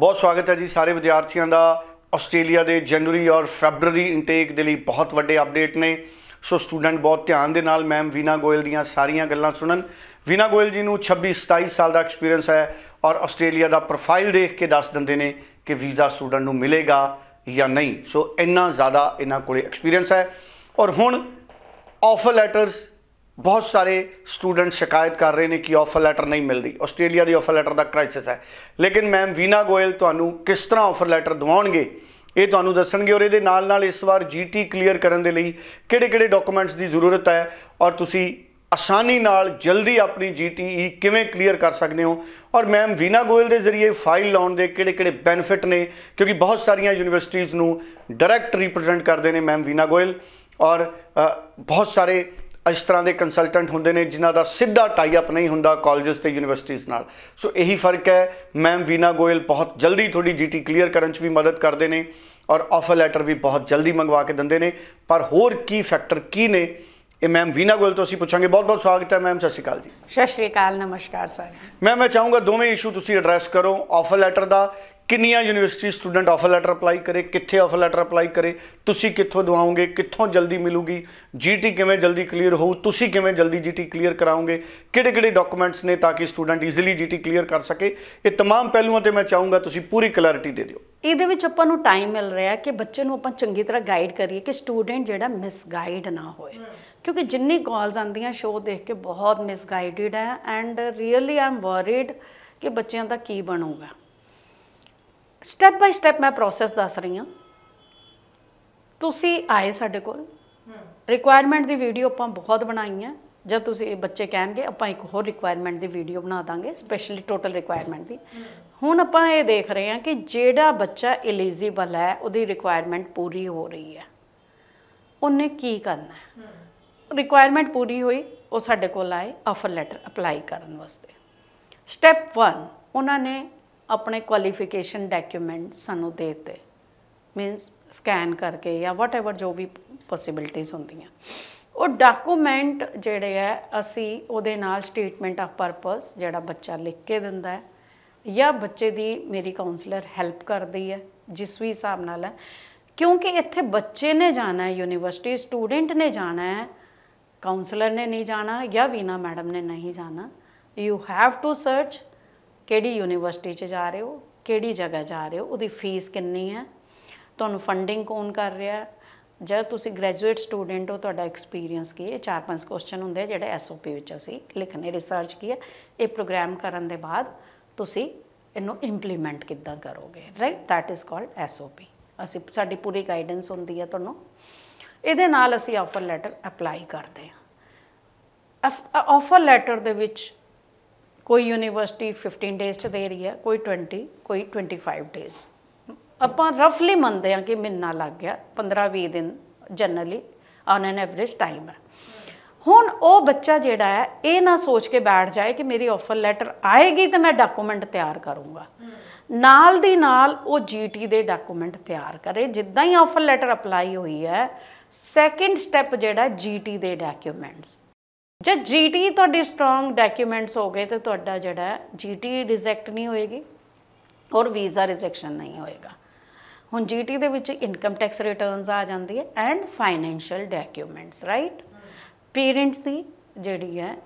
ਬਹੁਤ ਸਵਾਗਤ ਹੈ ਜੀ ਸਾਰੇ ਵਿਦਿਆਰਥੀਆਂ ਦਾ ਆਸਟ੍ਰੇਲੀਆ ਦੇ ਜਨਵਰੀ ਔਰ ਫੈਬਰੂਰੀ ਇਨਟੇਕ ਦੇ ਲਈ ਬਹੁਤ ਵੱਡੇ ਅਪਡੇਟ ਨੇ ਸੋ ਸਟੂਡੈਂਟ ਬਹੁਤ ਧਿਆਨ ਦੇ ਨਾਲ ਮੈਮ ਵੀਨਾ ਗੋਇਲ ਦੀਆਂ ਸਾਰੀਆਂ ਗੱਲਾਂ ਸੁਣਨ ਵੀਨਾ ਗੋਇਲ ਜੀ ਨੂੰ 26 27 ਸਾਲ ਦਾ ਐਕਸਪੀਰੀਅੰਸ ਹੈ ਔਰ ਆਸਟ੍ਰੇਲੀਆ ਦਾ ਪ੍ਰੋਫਾਈਲ ਦੇਖ ਕੇ ਦੱਸ ਦਿੰਦੇ ਨੇ ਕਿ ਵੀਜ਼ਾ ਸਟੂਡੈਂਟ ਨੂੰ ਮਿਲੇਗਾ ਜਾਂ ਨਹੀਂ ਸੋ ਇੰਨਾ ਜ਼ਿਆਦਾ ਇਹਨਾਂ ਕੋਲੇ ਐਕਸਪੀਰੀਅੰਸ ਹੈ ਔਰ ਹੁਣ ਆਫਰ ਲੈਟਰਸ ਬਹੁਤ ਸਾਰੇ ਸਟੂਡੈਂਟ ਸ਼ਿਕਾਇਤ ਕਰ ਰਹੇ ਨੇ ਕਿ ਆਫਰ ਲੈਟਰ ਨਹੀਂ ਮਿਲਦੀ ਆਸਟ੍ਰੇਲੀਆ ਦੀ ਆਫਰ ਲੈਟਰ ਦਾ ਕ੍ਰਾਈਸਿਸ ਹੈ ਲੇਕਿਨ ਮੈਮ ਵੀਨਾ ਗੋਇਲ ਤੁਹਾਨੂੰ ਕਿਸ ਤਰ੍ਹਾਂ ਆਫਰ ਲੈਟਰ ਦਿਵਾਉਣਗੇ ਇਹ ਤੁਹਾਨੂੰ ਦੱਸਣਗੇ ਔਰ ਇਹਦੇ ਨਾਲ ਨਾਲ ਇਸ ਵਾਰ ਜੀਟੀ ਕਲੀਅਰ ਕਰਨ ਦੇ ਲਈ ਕਿਹੜੇ-ਕਿਹੜੇ ਡਾਕੂਮੈਂਟਸ ਦੀ ਜ਼ਰੂਰਤ ਹੈ ਔਰ ਤੁਸੀਂ ਆਸਾਨੀ ਨਾਲ ਜਲਦੀ ਆਪਣੀ ਜੀਟੀਈ ਕਿਵੇਂ ਕਲੀਅਰ ਕਰ ਸਕਦੇ ਹੋ ਔਰ ਮੈਮ ਵੀਨਾ ਗੋਇਲ ਦੇ ਜ਼ਰੀਏ ਫਾਈਲ ਲਾਉਣ ਦੇ ਕਿਹੜੇ-ਕਿਹੜੇ ਬੈਨੀਫਿਟ ਨੇ ਕਿਉਂਕਿ ਬਹੁਤ ਸਾਰੀਆਂ ਯੂਨੀਵਰਸਿਟੀਆਂ ਨੂੰ ਡਾਇਰੈਕਟ ਰਿਪਰੈਜ਼ੈਂਟ ਕਰਦੇ ਨੇ ਮੈਮ ਵੀਨਾ ਗੋਇਲ ਔਰ ਬਹੁਤ ਸਾਰੇ ਇਸ ਤਰ੍ਹਾਂ ਦੇ ਕੰਸਲਟੈਂਟ ਹੁੰਦੇ ਨੇ ਜਿਨ੍ਹਾਂ ਦਾ ਸਿੱਧਾ ਟਾਈ ਅਪ ਨਹੀਂ ਹੁੰਦਾ ਕਾਲਜਸ ਤੇ ਯੂਨੀਵਰਸਿਟੀਆਂ ਨਾਲ ਸੋ ਇਹੀ ਫਰਕ ਹੈ ਮੈਮ ਵੀਨਾ ਗੋਇਲ ਬਹੁਤ ਜਲਦੀ ਤੁਹਾਡੀ ਜੀਟੀ ਕਲੀਅਰ ਕਰਨ 'ਚ ਵੀ ਮਦਦ ਕਰਦੇ ਨੇ ਔਰ ਆਫਰ ਲੈਟਰ ਵੀ ਬਹੁਤ ਜਲਦੀ ਮੰਗਵਾ ਕੇ ਦਿੰਦੇ ਨੇ ਪਰ ਹੋਰ ਕੀ ਫੈਕਟਰ ਕੀ ਨੇ ਇਹ ਮੈਮ ਵੀਨਾ ਗੋਇਲ ਤੋਂ ਅਸੀਂ ਪੁੱਛਾਂਗੇ ਬਹੁਤ ਬਹੁਤ ਸਵਾਗਤ ਹੈ ਮੈਮ ਸਤਿ ਸ਼੍ਰੀ ਅਕਾਲ ਜੀ ਸਤਿ ਸ਼੍ਰੀ ਅਕਾਲ ਨਮਸਕਾਰ ਸਰ ਮੈਂ ਮੈਂ ਚਾਹੂੰਗਾ ਦੋਵੇਂ ਇਸ਼ੂ ਤੁਸੀਂ ਐਡਰੈਸ ਕਰੋ ਆਫਰ ਲੈਟਰ ਦਾ ਕਿੰਨੀਆਂ university student offer letter apply ਕਰੇ ਕਿੱਥੇ ਆਫਰ ਲੈਟਰ ਅਪਲਾਈ ਕਰੇ ਤੁਸੀਂ ਕਿੱਥੋਂ ਦਵਾਓਗੇ ਕਿੱਥੋਂ ਜਲਦੀ ਮਿਲੂਗੀ ਜੀਟੀ ਕਿਵੇਂ ਜਲਦੀ ਕਲੀਅਰ ਹੋਊ ਤੁਸੀਂ ਕਿਵੇਂ ਜਲਦੀ ਜੀਟੀ ਕਲੀਅਰ ਕਰਾਓਗੇ ਕਿਹੜੇ ਕਿਹੜੇ ਡਾਕੂਮੈਂਟਸ ਨੇ ਤਾਂ ਕਿ ਸਟੂਡੈਂਟ ਈਜ਼ੀਲੀ ਜੀਟੀ ਕਲੀਅਰ ਕਰ ਸਕੇ ਇਹ तमाम ਪਹਿਲੂਆਂ ਤੇ ਮੈਂ ਚਾਹੂੰਗਾ ਤੁਸੀਂ ਪੂਰੀ ਕਲੈਰਿਟੀ ਦੇ ਦਿਓ ਇਹਦੇ ਵਿੱਚ ਆਪਾਂ ਨੂੰ ਟਾਈਮ ਮਿਲ ਰਿਹਾ ਕਿ ਬੱਚੇ ਨੂੰ ਆਪਾਂ ਚੰਗੀ ਤਰ੍ਹਾਂ ਗਾਈਡ ਕਰੀਏ ਕਿ ਸਟੂਡੈਂਟ ਜਿਹੜਾ ਮਿਸਗਾਈਡ ਨਾ ਹੋਏ ਕਿਉਂਕਿ ਜਿੰਨੀ ਕਾਲਸ ਆਉਂਦੀਆਂ ਸ਼ੋਅ ਦੇਖ ਕੇ ਬਹੁਤ ਮਿਸਗਾਈਡਡ ਹੈ ਐਂਡ ਰੀਅਲੀ ਆਮ ਵਰੀਡ ਕਿ ਬੱਚਿਆਂ ਦਾ ਕੀ ਬਣੂਗਾ ਸਟੈਪ ਬਾਈ ਸਟੈਪ ਮੈਂ ਪ੍ਰੋਸੈਸ ਦੱਸ ਰਹੀ ਹਾਂ ਤੁਸੀਂ ਆਏ ਸਾਡੇ ਕੋਲ ਰਿਕੁਆਇਰਮੈਂਟ ਦੀ ਵੀਡੀਓ ਆਪਾਂ ਬਹੁਤ ਬਣਾਈ ਹੈ ਜਦ ਤੁਸੀਂ ਬੱਚੇ ਕਹਿਣਗੇ ਆਪਾਂ ਇੱਕ ਹੋਰ ਰਿਕੁਆਇਰਮੈਂਟ ਦੀ ਵੀਡੀਓ ਬਣਾ ਦਾਂਗੇ ਸਪੈਸ਼ਲੀ ਟੋਟਲ ਰਿਕੁਆਇਰਮੈਂਟ ਦੀ ਹੁਣ ਆਪਾਂ ਇਹ ਦੇਖ ਰਹੇ ਹਾਂ ਕਿ ਜਿਹੜਾ ਬੱਚਾ ਐਲੀਜੀਬਲ ਹੈ ਉਹਦੀ ਰਿਕੁਆਇਰਮੈਂਟ ਪੂਰੀ ਹੋ ਰਹੀ ਹੈ ਉਹਨੇ ਕੀ ਕਰਨਾ ਹੈ ਰਿਕੁਆਇਰਮੈਂਟ ਪੂਰੀ ਹੋਈ ਉਹ ਸਾਡੇ ਕੋਲ ਆਏ ਆਫਰ ਲੈਟਰ ਅਪਲਾਈ ਕਰਨ ਵਾਸਤੇ ਸਟੈਪ 1 ਉਹਨਾਂ ਨੇ ਆਪਣੇ ਕੁਆਲੀਫਿਕੇਸ਼ਨ ਡਾਕੂਮੈਂਟ ਸਾਨੂੰ ਦੇ ਦਿੱਤੇ ਮੀਨਸ ਸਕੈਨ ਕਰਕੇ ਜਾਂ ਵਾਟ ਏਵਰ ਜੋ ਵੀ ਪੋਸਿਬਿਲਿਟੀਜ਼ ਹੁੰਦੀਆਂ ਉਹ ਡਾਕੂਮੈਂਟ ਜਿਹੜੇ ਆ ਅਸੀਂ ਉਹਦੇ ਨਾਲ ਸਟੇਟਮੈਂਟ ਆਫ ਪਰਪਸ ਜਿਹੜਾ ਬੱਚਾ ਲਿਖ ਕੇ ਦਿੰਦਾ ਹੈ ਜਾਂ ਬੱਚੇ ਦੀ ਮੇਰੀ ਕਾਉਂਸਲਰ ਹੈਲਪ ਕਰਦੀ ਹੈ ਜਿਸ ਵੀ ਹਿਸਾਬ ਨਾਲ ਹੈ ਕਿਉਂਕਿ ਇੱਥੇ ਬੱਚੇ ਨੇ ਜਾਣਾ ਹੈ ਯੂਨੀਵਰਸਿਟੀ ਸਟੂਡੈਂਟ ਨੇ ਜਾਣਾ ਹੈ ਕਾਉਂਸਲਰ ਨੇ ਨਹੀਂ ਜਾਣਾ ਜਾਂ ਵੀਨਾ ਮੈਡਮ ਨੇ ਨਹੀਂ ਜਾਣਾ ਯੂ ਹੈਵ ਟੂ ਸਰਚ ਕਿਹੜੀ ਯੂਨੀਵਰਸਿਟੀ 'ਚ ਜਾ ਰਹੇ ਹੋ ਕਿਹੜੀ ਜਗ੍ਹਾ ਜਾ ਰਹੇ ਹੋ ਉਹਦੀ ਫੀਸ ਕਿੰਨੀ ਹੈ ਤੁਹਾਨੂੰ ਫੰਡਿੰਗ ਕੌਣ ਕਰ ਰਿਹਾ ਜੇ ਤੁਸੀਂ ਗ੍ਰੈਜੂਏਟ ਸਟੂਡੈਂਟ ਹੋ ਤੁਹਾਡਾ ਐਕਸਪੀਰੀਅੰਸ ਕੀ ਹੈ ਚਾਰ ਪੰਜ ਕੁਐਸਚਨ ਹੁੰਦੇ ਆ ਜਿਹੜੇ ਐਸਓਪੀ ਵਿੱਚ ਅਸੀਂ ਲਿਖਣੇ ਰਿਸਰਚ ਕੀ ਹੈ ਇਹ ਪ੍ਰੋਗਰਾਮ ਕਰਨ ਦੇ ਬਾਅਦ ਤੁਸੀਂ ਇਹਨੂੰ ਇੰਪਲੀਮੈਂਟ ਕਿੱਦਾਂ ਕਰੋਗੇ right that is called SOP ਅਸੀਂ ਸਾਡੀ ਪੂਰੀ ਗਾਈਡੈਂਸ ਹੁੰਦੀ ਹੈ ਤੁਹਾਨੂੰ ਇਹਦੇ ਨਾਲ ਅਸੀਂ ਆਫਰ ਲੈਟਰ ਅਪਲਾਈ ਕਰਦੇ ਹਾਂ ਆਫਰ ਲੈਟਰ ਦੇ ਵਿੱਚ ਕੋਈ ਯੂਨੀਵਰਸਿਟੀ 15 ਡੇਜ਼ ਚ ਦੇ ਰਹੀ ਹੈ ਕੋਈ 20 ਕੋਈ 25 ਡੇਜ਼ ਆਪਾਂ ਰਫਲੀ ਮੰਨਦੇ ਆ ਕਿ ਮਹੀਨਾ ਲੱਗ ਗਿਆ 15-20 ਦਿਨ generally on an average time ਹੈ ਹੁਣ ਉਹ ਬੱਚਾ ਜਿਹੜਾ ਹੈ ਇਹ ਨਾ ਸੋਚ ਕੇ ਬੈਠ ਜਾਏ ਕਿ ਮੇਰੀ ਆਫਰ ਲੈਟਰ ਆਏਗੀ ਤੇ ਮੈਂ ਡਾਕੂਮੈਂਟ ਤਿਆਰ ਕਰੂੰਗਾ ਨਾਲ ਦੀ ਨਾਲ ਉਹ ਜੀਟੀ ਦੇ ਡਾਕੂਮੈਂਟ ਤਿਆਰ ਕਰੇ ਜਿੱਦਾਂ ਹੀ ਆਫਰ ਲੈਟਰ ਅਪਲਾਈ ਹੋਈ ਹੈ ਸੈਕਿੰਡ ਸਟੈਪ ਜਿਹੜਾ ਜੀਟੀ ਦੇ ਡਾਕੂਮੈਂਟਸ ਜੇ ਜੀਟੀ ਤੁਹਾਡੀ ਸਟਰੋਂਗ ਡਾਕੂਮੈਂਟਸ ਹੋ ਗਏ ਤੇ ਤੁਹਾਡਾ ਜਿਹੜਾ ਜੀਟੀ ਰਿਜੈਕਟ ਨਹੀਂ ਹੋਏਗੀ ਔਰ ਵੀਜ਼ਾ ਰਿਜੈਕਸ਼ਨ ਨਹੀਂ ਹੋਏਗਾ ਹੁਣ ਜੀਟੀ ਦੇ ਵਿੱਚ ਇਨਕਮ ਟੈਕਸ ਰਿਟਰਨਸ ਆ ਜਾਂਦੀ ਹੈ and financial documents right parents ਦੀ ਜਿਹੜੀ ਹੈ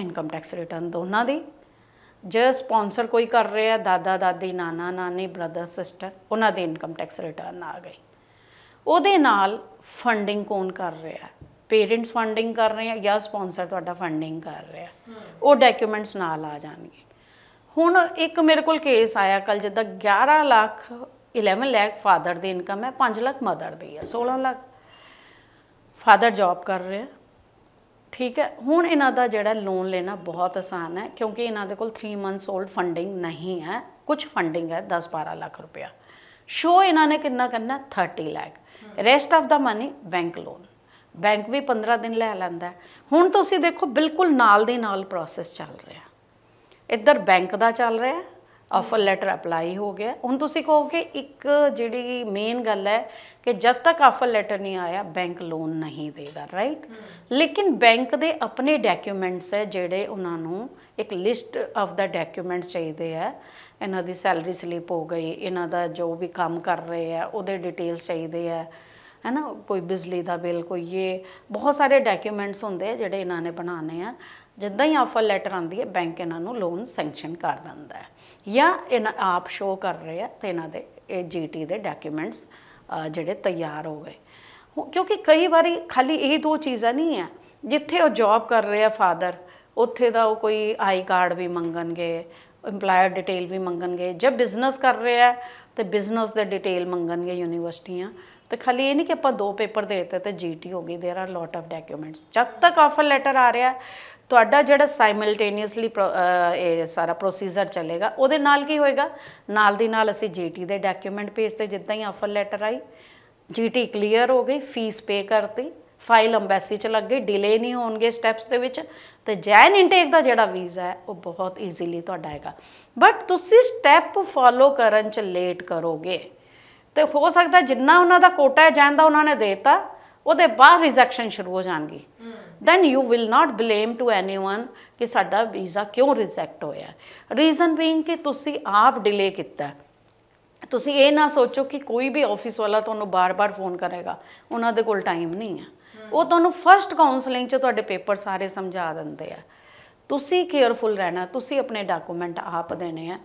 ਇਨਕਮ ਟੈਕਸ ਰਿਟਰਨ ਦੋਨਾਂ ਦੀ ਜੇ ਸਪਾਂਸਰ ਕੋਈ ਕਰ ਰਿਹਾ ਦਾਦਾ ਦਾਦੀ ਨਾਨਾ ਨਾਨੀ ਬ੍ਰਦਰ ਸਿਸਟਰ ਉਹਨਾਂ ਦੀ ਇਨਕਮ ਟੈਕਸ ਰਿਟਰਨ ਆ ਗਈ ਉਹਦੇ ਨਾਲ ਫੰਡਿੰਗ ਕੌਣ ਕਰ ਰਿਹਾ ਪੇਰੈਂਟਸ ਫੰਡਿੰਗ ਕਰ ਰਹੇ ਆ ਜਾਂ ਸਪਾਂਸਰ ਤੁਹਾਡਾ ਫੰਡਿੰਗ ਕਰ ਰਿਹਾ ਉਹ ਡਾਕੂਮੈਂਟਸ ਨਾਲ ਆ ਜਾਣਗੇ ਹੁਣ ਇੱਕ ਮੇਰੇ ਕੋਲ ਕੇਸ ਆਇਆ ਕੱਲ ਜਿੱਦਾਂ 11 ਲੱਖ 11 ਲੱਖ ਫਾਦਰ ਦੀ ਇਨਕਮ ਹੈ 5 ਲੱਖ ਮਦਰ ਦੀ ਹੈ 16 ਲੱਖ ਫਾਦਰ ਜੌਬ ਕਰ ਰਹੇ ਆ ਠੀਕ ਹੈ ਹੁਣ ਇਹਨਾਂ ਦਾ ਜਿਹੜਾ ਲੋਨ ਲੈਣਾ ਬਹੁਤ ਆਸਾਨ ਹੈ ਕਿਉਂਕਿ ਇਹਨਾਂ ਦੇ ਕੋਲ 3 ਮੰਥਸ 올ਡ ਫੰਡਿੰਗ ਨਹੀਂ ਹੈ ਕੁਝ ਫੰਡਿੰਗ ਹੈ 10-12 ਲੱਖ ਰੁਪਿਆ ਸ਼ੋ ਇਹਨਾਂ ਨੇ ਕਿੰਨਾ ਕਰਨਾ 30 ਲੱਖ ਰੈਸਟ ਆਫ ਦਾ ਮਨੀ ਬੈਂਕ ਲੋਨ ਬੈਂਕ ਵੀ 15 ਦਿਨ ਲੈ ਲੈਂਦਾ ਹੁਣ ਤੁਸੀਂ ਦੇਖੋ ਬਿਲਕੁਲ ਨਾਲ ਦੇ ਨਾਲ ਪ੍ਰੋਸੈਸ ਚੱਲ ਰਿਹਾ ਇੱਧਰ ਬੈਂਕ ਦਾ ਚੱਲ ਰਿਹਾ ਆਫਰ ਲੈਟਰ ਅਪਲਾਈ ਹੋ ਗਿਆ ਹੁਣ ਤੁਸੀਂ ਕਹੋਗੇ ਇੱਕ ਜਿਹੜੀ ਮੇਨ ਗੱਲ ਹੈ ਕਿ ਜਦ ਤੱਕ ਆਫਰ ਲੈਟਰ ਨਹੀਂ ਆਇਆ ਬੈਂਕ ਲੋਨ ਨਹੀਂ ਦੇਗਾ ਰਾਈਟ ਲੇਕਿਨ ਬੈਂਕ ਦੇ ਆਪਣੇ ਡਾਕੂਮੈਂਟਸ ਹੈ ਜਿਹੜੇ ਉਹਨਾਂ ਨੂੰ ਇੱਕ ਲਿਸਟ ਆਫ ਦਾ ਡਾਕੂਮੈਂਟਸ ਚਾਹੀਦੇ ਆ ਇਹਨਾਂ ਦੀ ਸੈਲਰੀ ਸਲਿਪ ਹੋ ਗਈ ਇਹਨਾਂ ਦਾ ਜੋ ਵੀ ਕੰਮ ਕਰ ਰਹੇ ਆ ਉਹਦੇ ਡਿਟੇਲਸ ਚਾਹੀਦੇ ਆ ਹੈ ਨਾ ਕੋਈ ਬਿਜਲੀ ਦਾ ਬਿੱਲ ਕੋਈ ਇਹ ਬਹੁਤ ਸਾਰੇ ਡਾਕੂਮੈਂਟਸ ਹੁੰਦੇ ਆ ਜਿਹੜੇ ਇਹਨਾਂ ਨੇ ਬਣਾਉਣੇ ਆ ਜਿੱਦਾਂ ਹੀ ਆਫਰ ਲੈਟਰ ਆਉਂਦੀ ਹੈ ਬੈਂਕ ਇਹਨਾਂ ਨੂੰ ਲੋਨ ਸੈਂਕਸ਼ਨ ਕਰ ਦਿੰਦਾ ਹੈ ਜਾਂ ਇਹਨਾਂ ਆਪ ਸ਼ੋ ਕਰ ਰਹੇ ਆ ਤੇ ਇਹਨਾਂ ਦੇ ਇਹ ਜੀਟੀ ਦੇ ਡਾਕੂਮੈਂਟਸ ਜਿਹੜੇ ਤਿਆਰ ਹੋ ਗਏ ਕਿਉਂਕਿ ਕਈ ਵਾਰੀ ਖਾਲੀ ਇਹ ਦੋ ਚੀਜ਼ਾਂ ਨਹੀਂ ਆ ਜਿੱਥੇ ਉਹ ਜੌਬ ਕਰ ਰਹੇ ਆ ਫਾਦਰ ਉੱਥੇ ਦਾ ਉਹ ਕੋਈ ਆਈ ਕਾਰਡ ਵੀ ਮੰਗਣਗੇ ਇੰਪਲਾਇਰ ਡਿਟੇਲ ਵੀ ਮੰਗਣਗੇ ਜਦ ਬਿਜ਼ਨਸ ਕਰ ਰਿਹਾ ਤੇ ਬਿਜ਼ਨਸ ਦੇ ਡਿਟੇਲ ਮੰਗਣਗੇ ਯੂਨੀਵਰਸਿਟੀਆਂ ਤੇ ਖਾਲੀ ਇਹ ਨਹੀਂ ਕਿ ਆਪਾਂ ਦੋ ਪੇਪਰ ਦੇ ਦਿੱਤੇ ਤੇ ਜੀਟੀ ਹੋ ਗਈ there are lot of documents ਜਦ ਤੱਕ ਆਫਰ ਲੈਟਰ ਆ ਰਿਹਾ ਤੁਹਾਡਾ ਜਿਹੜਾ ਸਾਈਮਲਟੇਨੀਅਸਲੀ ਇਹ ਸਾਰਾ ਪ੍ਰੋਸੀਜਰ ਚੱਲੇਗਾ ਉਹਦੇ ਨਾਲ ਕੀ ਹੋਏਗਾ ਨਾਲ ਦੀ ਨਾਲ ਅਸੀਂ ਜੀਟੀ ਦੇ ਡਾਕੂਮੈਂਟ ਭੇਜਦੇ ਤੇ ਜਿੱਦਾਂ ਹੀ ਆਫਰ ਲੈਟਰ ਆਈ ਜੀਟੀ ਕਲੀਅਰ ਹੋ ਗਈ ਫੀਸ ਪੇ ਕਰਤੀ ਫਾਈਲ ਐਮਬੈਸੀ ਚ ਲੱਗ ਗਈ ਡਿਲੇ ਨਹੀਂ ਹੋਣਗੇ ਸਟੈਪਸ ਦੇ ਵਿੱਚ ਤੇ ਜੈਨ ਇਨਟੇਕ ਦਾ ਜਿਹੜਾ ਵੀਜ਼ਾ ਹੈ ਉਹ ਬਹੁਤ ਈਜ਼ੀਲੀ ਤੁਹਾਡਾ ਆਏਗਾ ਬਟ ਤੁਸੀਂ ਸਟੈਪ ਫਾਲੋ ਕਰਨ ਚ ਲੇਟ ਕਰੋਗੇ ਤੇ ਹੋ ਸਕਦਾ ਜਿੰਨਾ ਉਹਨਾਂ ਦਾ ਕੋਟਾ ਹੈ ਜਾਂਦਾ ਉਹਨਾਂ ਨੇ ਦੇਤਾ ਉਹਦੇ ਬਾਅਦ ਰਿਜੈਕਸ਼ਨ ਸ਼ੁਰੂ ਹੋ ਜਾਣਗੀ then you will not blame to anyone ਕਿ ਸਾਡਾ ਵੀਜ਼ਾ ਕਿਉਂ ਰਿਜੈਕਟ ਹੋਇਆ ਰੀਜ਼ਨ ਬੀਇੰਗ ਕਿ ਤੁਸੀਂ ਆਪ ਡਿਲੇ ਕੀਤਾ ਤੁਸੀਂ ਇਹ ਨਾ ਸੋਚੋ ਕਿ ਕੋਈ ਵੀ ਆਫਿਸ ਵਾਲਾ ਤੁਹਾਨੂੰ ਬਾਰ-ਬਾਰ ਫੋਨ ਕਰੇਗਾ ਉਹਨਾਂ ਦੇ ਕੋਲ ਟਾਈਮ ਨਹੀਂ ਹੈ ਉਹ ਤੁਹਾਨੂੰ ਫਰਸਟ ਕਾਉਂਸਲਿੰਗ 'ਚ ਤੁਹਾਡੇ ਪੇਪਰ ਸਾਰੇ ਸਮਝਾ ਦਿੰਦੇ ਆ ਤੁਸੀਂ ਕੇਅਰਫੁਲ ਰਹਿਣਾ ਤੁਸੀਂ ਆਪਣੇ ਡਾਕੂਮੈਂਟ ਆਪ ਦੇਣੇ ਆ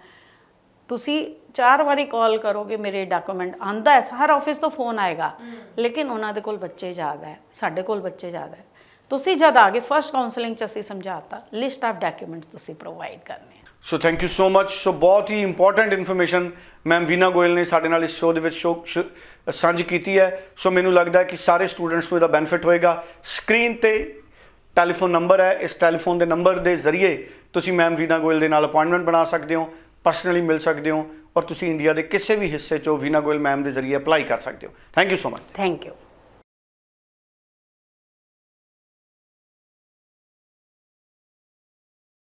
ਤੁਸੀਂ ਚਾਰ ਵਾਰੀ ਕਾਲ ਕਰੋਗੇ ਮੇਰੇ ਡਾਕੂਮੈਂਟ ਆਂਦਾ ਹੈ ਸਾਰਾ ਆਫਿਸ ਤੋਂ ਫੋਨ ਆਏਗਾ ਲੇਕਿਨ ਉਹਨਾਂ ਦੇ ਕੋਲ ਬੱਚੇ ਜ਼ਿਆਦਾ ਹੈ ਸਾਡੇ ਕੋਲ ਬੱਚੇ ਜ਼ਿਆਦਾ ਹੈ ਤੁਸੀਂ ਜਦ ਆਗੇ ਫਰਸਟ ਕਾਉਂਸਲਿੰਗ ਚ ਅਸੀਂ ਸਮਝਾਤਾ ਲਿਸਟ ਆਫ ਡਾਕੂਮੈਂਟਸ ਤੁਸੀਂ ਪ੍ਰੋਵਾਈਡ ਕਰਨੇ so thank you so much so ਬਹੁਤ ਹੀ important information ma'am Veena Goyal ਨੇ ਸਾਡੇ ਨਾਲ ਇਸ ਸ਼ੋਅ ਦੇ ਵਿੱਚ ਸਾਂਝ ਸਾਂਝੀ ਕੀਤੀ ਹੈ ਸੋ ਮੈਨੂੰ ਲੱਗਦਾ ਹੈ ਕਿ ਸਾਰੇ ਸਟੂਡੈਂਟਸ ਨੂੰ ਇਹਦਾ ਬੈਨੀਫਿਟ ਹੋਏਗਾ ਸਕਰੀਨ ਤੇ ਟੈਲੀਫੋਨ ਨੰਬਰ ਹੈ ਇਸ ਟੈਲੀਫੋਨ ਦੇ ਨੰਬਰ ਦੇ ਜ਼ਰੀਏ ਤੁਸੀਂ ਮੈਮ ਵੀਨਾ ਗੋਇਲ ਦੇ ਨਾਲ ਅਪਾਇੰਟਮੈਂਟ ਬਣਾ ਸਕਦੇ ਹੋ ਪਰਸਨਲੀ ਮਿਲ ਸਕਦੇ ਹੋ ਔਰ ਤੁਸੀਂ ਇੰਡੀਆ ਦੇ ਕਿਸੇ ਵੀ ਹਿੱਸੇ 'ਚੋਂ ਵੀਨਾ ਗੋਇਲ ਮੈਮ ਦੇ ਜ਼ਰੀਏ ਅਪਲਾਈ ਕਰ ਸਕਦੇ ਹੋ thank you so much thank you